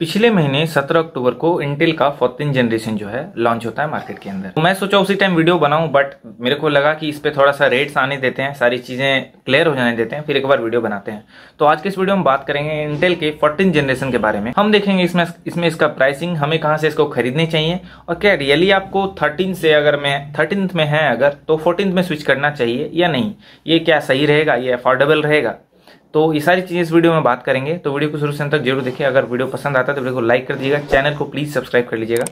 पिछले महीने 17 अक्टूबर को इंटेल का फोर्टीन जनरेशन जो है लॉन्च होता है मार्केट के अंदर तो मैं सोचा उसी टाइम वीडियो बनाऊं बट मेरे को लगा कि इस पर थोड़ा सा रेट्स आने देते हैं सारी चीज़ें क्लियर हो जाने देते हैं फिर एक बार वीडियो बनाते हैं तो आज के इस वीडियो में बात करेंगे इंटेल के फोर्टीन जनरेशन के बारे में हम देखेंगे इसमें इसमें इसका प्राइसिंग हमें कहाँ से इसको खरीदने चाहिए और क्या रियली आपको थर्टीन से अगर मैं थर्टीन में है अगर तो फोर्टीन में स्विच करना चाहिए या नहीं ये क्या सही रहेगा ये अफोर्डेबल रहेगा तो ये सारी चीज़ें इस वीडियो में बात करेंगे तो वीडियो को शुरू से अंत तक जरूर देखिए अगर वीडियो पसंद आता है तो वीडियो को लाइक कर दीजिएगा चैनल को प्लीज़ सब्सक्राइब कर लीजिएगा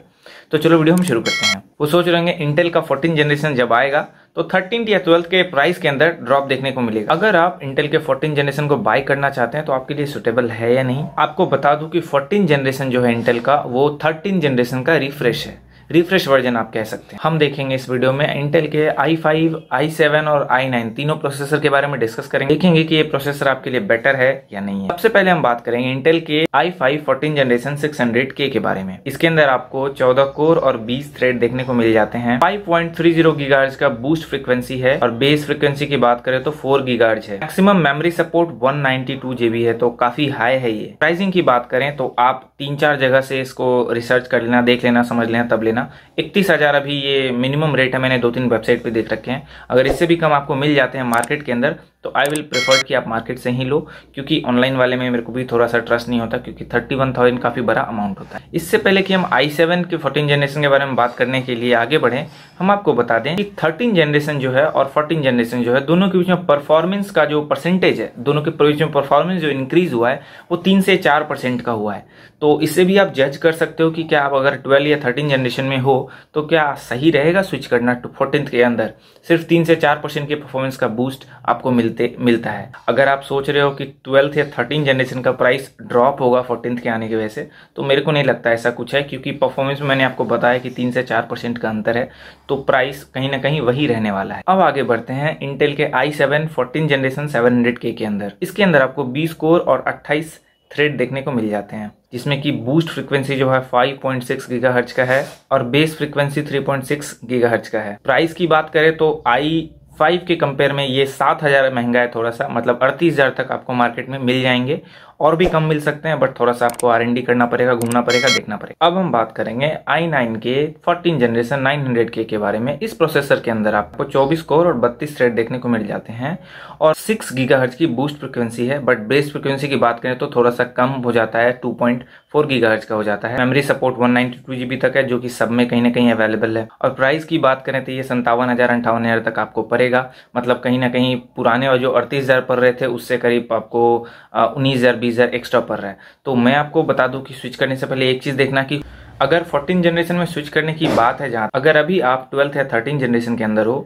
तो चलो वीडियो हम शुरू करते हैं वो सोच रहे हैं इंटेल का फोर्टीन जनरेशन जब आएगा तो थर्टीन या ट्वेल्थ के प्राइस के अंदर ड्रॉप देखने को मिलेगा अगर आप इंटेल के फोर्टीन जनरेशन को बाय करना चाहते हैं तो आपके लिए सुटेबल है या नहीं आपको बता दूं कि फोर्टीन जनरेशन जो है इंटेल का वो थर्टीन जनरेशन का रिफ्रेश है रिफ्रेश वर्जन आप कह सकते हैं हम देखेंगे इस वीडियो में इंटेल के आई फाइव आई सेवन और आई नाइन तीनों प्रोसेसर के बारे में डिस्कस करेंगे देखेंगे कि ये प्रोसेसर आपके लिए बेटर है या नहीं है सबसे पहले हम बात करेंगे इंटेल के i five fourteen generation six hundred के, के बारे में इसके अंदर आपको चौदह कोर और बीस थ्रेड देखने को मिल जाते हैं फाइव पॉइंट थ्री जीरो का बूस्ट फ्रिक्वेंसी है और बेस फ्रिक्वेंसी की बात करें तो फोर गीगार्ज है maximum memory support one ninety two GB है तो काफी हाई है ये प्राइसिंग की बात करें तो आप तीन चार जगह से इसको रिसर्च कर लेना देख लेना समझ लेना तब लेना लेना इकतीस हज़ार अभी ये मिनिमम रेट है मैंने दो तीन वेबसाइट पे देख रखे हैं अगर इससे भी कम आपको मिल जाते हैं मार्केट के अंदर तो आई विल प्रेफर कि आप मार्केट से ही लो क्योंकि ऑनलाइन वाले में मेरे को भी थोड़ा सा ट्रस्ट नहीं होता क्योंकि थर्टी वन थाउजेंड काफ़ी बड़ा अमाउंट होता है इससे पहले कि हम आई सेवन के फोर्टीन जनरेशन के बारे में बात करने के लिए आगे बढ़े हम आपको बता दें कि थर्टीन जनरेशन जो है और फोर्टीन जनरेशन जो है दोनों के बीच में परफॉर्मेंस का जो परसेंटेज है दोनों के बीच में परफॉर्मेंस जो इंक्रीज हुआ है वो तीन से चार परसेंट का हुआ है तो इससे भी आप जज कर सकते हो कि क्या आप अगर ट्वेल्व या थर्टीन जनरेशन में हो तो क्या सही रहेगा स्विच करना फोर्टीन के अंदर सिर्फ तीन से चार परसेंट के परफॉर्मेंस का बूस्ट आपको मिल मिलते मिलता है अगर आप सोच रहे हो कि ट्वेल्थ या थर्टीन जनरेशन का प्राइस ड्रॉप होगा फोर्टीन के आने की वजह से तो मेरे को नहीं लगता ऐसा कुछ है क्योंकि परफॉर्मेंस में मैंने आपको बताया कि तीन से चार परसेंट का अंतर है तो प्राइस कहीं ना कहीं वही रहने वाला है अब आगे बढ़ते हैं इंटेल के i seven fourteen generation seven hundred के अंदर इसके अंदर आपको बीस कोर और अट्ठाईस थ्रेड देखने को मिल जाते हैं जिसमें कि बूस्ट फ्रीक्वेंसी जो है 5.6 पॉइंट का है और बेस फ्रीक्वेंसी 3.6 पॉइंट का है प्राइस की बात करें तो आई फाइव के कंपेयर में ये सात हज़ार महंगा है थोड़ा सा मतलब अड़तीस हज़ार तक आपको मार्केट में मिल जाएंगे और भी कम मिल सकते हैं बट थोड़ा सा आपको आर करना पड़ेगा घूमना पड़ेगा देखना पड़ेगा अब हम बात करेंगे आई नाइन के फोर्टीन जनरेशन नाइन हंड्रेड के बारे में इस प्रोसेसर के अंदर आपको चौबीस कोर और बत्तीस थ्रेड देखने को मिल जाते हैं और सिक्स गीगा की बूस्ट फ्रिक्वेंसी है बट बेस फ्रिक्वेंसी की बात करें तो थोड़ा सा कम हो जाता है टू पॉइंट फोर गीगा का हो जाता है memory support one ninety two GB तक है जो कि सब में कहीं ना कहीं अवेलेबल है और प्राइस की बात करें तो ये संतावन हजार अंठावन हजार तक आपको पड़ेगा मतलब कहीं ना कहीं पुराने और जो अड़तीस हजार पड़ रहे थे उससे करीब आपको उन्नीस हजार बीस हज़ार एक्स्ट्रा पड़ रहा है तो मैं आपको बता दूं कि स्विच करने से पहले एक चीज़ देखना कि अगर 14 जनरेशन में स्विच करने की बात है जहाँ अगर अभी आप ट्वेल्थ या थर्टीन जनरेशन के अंदर हो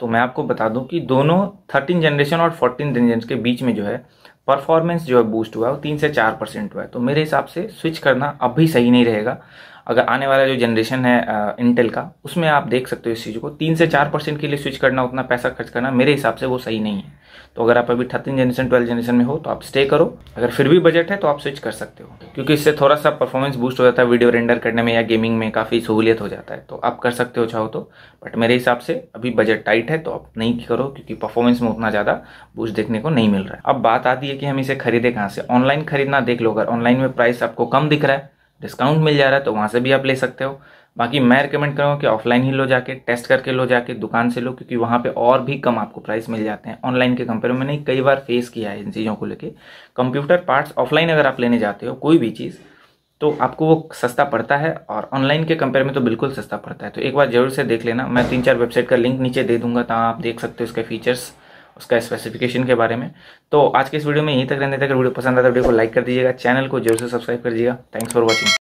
तो मैं आपको बता दूं कि दोनों थर्टीन जनरेशन और फोर्टीन जनरेशन के बीच में जो है परफॉर्मेंस जो है बूस्ट हुआ है वो तीन से चार परसेंट हुआ है तो मेरे हिसाब से स्विच करना अभी सही नहीं रहेगा अगर आने वाला जो जनरेशन है इंटेल का उसमें आप देख सकते हो इस चीज़ को तीन से चार परसेंट के लिए स्विच करना उतना पैसा खर्च करना मेरे हिसाब से वो सही नहीं है तो अगर आप अभी थर्टीन जनरेशन ट्वेल्व जनरेशन में हो तो आप स्टे करो अगर फिर भी बजट है तो आप स्विच कर सकते हो क्योंकि इससे थोड़ा सा परफॉर्मेंस बूस्ट हो जाता है वीडियो रेंडर करने में या गेमिंग में काफ़ी सहूलियत हो जाता है तो आप कर सकते हो चाहो तो बट मेरे हिसाब से अभी बजट टाइट है तो आप नहीं करो क्योंकि परफॉर्मेंस में उतना ज़्यादा बूस्ट देखने को नहीं मिल रहा है अब बात आती है कि हम इसे खरीदे कहाँ से ऑनलाइन खरीदना देख लो अगर ऑनलाइन में प्राइस आपको कम दिख रहा है डिस्काउंट मिल जा रहा है तो वहाँ से भी आप ले सकते हो बाकी मैं रिकमेंड करूँगा कि ऑफलाइन ही लो जाके टेस्ट करके लो जाके दुकान से लो क्योंकि वहाँ पे और भी कम आपको प्राइस मिल जाते हैं ऑनलाइन के कंपेयर मैंने कई बार फेस किया है इन चीज़ों को लेके कंप्यूटर पार्ट्स ऑफलाइन अगर आप लेने जाते हो कोई भी चीज़ तो आपको वो सस्ता पड़ता है और ऑनलाइन के कंपेयर में तो बिल्कुल सस्ता पड़ता है तो एक बार जरूर से देख लेना मैं तीन चार वेबसाइट का लिंक नीचे दे दूंगा तो आप देख सकते हो इसके फीचर्स उसका स्पेसिफिकेशन के बारे में तो आज के इस वीडियो में यहीं तक रहने तक वीडियो पसंद आता है तो वीडियो को लाइक कर दीजिएगा चैनल को जरूर से सब्सक्राइब कर दीजिएगा थैंक्स फॉर वॉचिंग